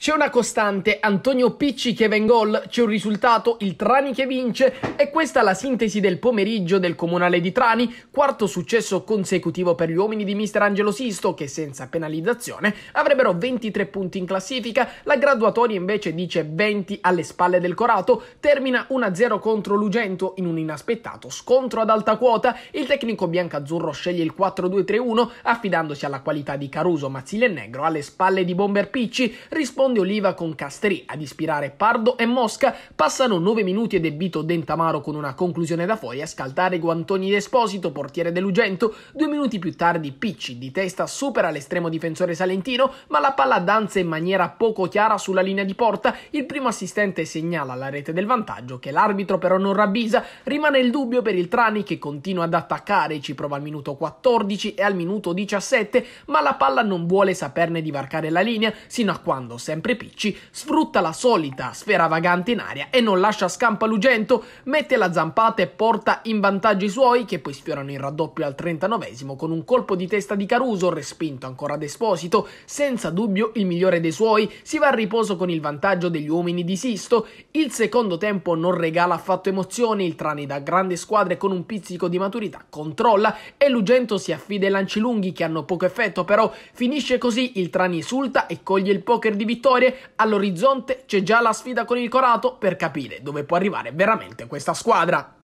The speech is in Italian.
C'è una costante, Antonio Picci che va in gol, c'è un risultato, il Trani che vince e questa è la sintesi del pomeriggio del Comunale di Trani, quarto successo consecutivo per gli uomini di mister Angelo Sisto che senza penalizzazione avrebbero 23 punti in classifica, la graduatoria invece dice 20 alle spalle del Corato, termina 1-0 contro Lugento in un inaspettato scontro ad alta quota, il tecnico biancazzurro sceglie il 4-2-3-1 affidandosi alla qualità di Caruso, Mazzilli e Negro alle spalle di Bomber Picci, risponde Simon Oliva con Casterì ad ispirare Pardo e Mosca, passano 9 minuti ed debito Dentamaro con una conclusione da fuori a scaltare Guantoni d'Esposito, portiere dell'Ugento, due minuti più tardi Picci di testa supera l'estremo difensore salentino, ma la palla danza in maniera poco chiara sulla linea di porta, il primo assistente segnala la rete del vantaggio che l'arbitro però non ravvisa, rimane il dubbio per il Trani che continua ad attaccare, ci prova al minuto 14 e al minuto 17, ma la palla non vuole saperne di varcare la linea, sino a quando, sempre sempre Picci, sfrutta la solita sfera vagante in aria e non lascia scampo Lugento, mette la zampata e porta in vantaggio i suoi che poi sfiorano il raddoppio al 39 con un colpo di testa di Caruso, respinto ancora ad Esposito, senza dubbio il migliore dei suoi, si va a riposo con il vantaggio degli uomini di Sisto, il secondo tempo non regala affatto emozioni, il Trani da grande squadra e con un pizzico di maturità controlla e Lugento si affida ai lanci lunghi che hanno poco effetto però, finisce così il Trani esulta e coglie il poker di vittoria vittorie, all'orizzonte c'è già la sfida con il Corato per capire dove può arrivare veramente questa squadra.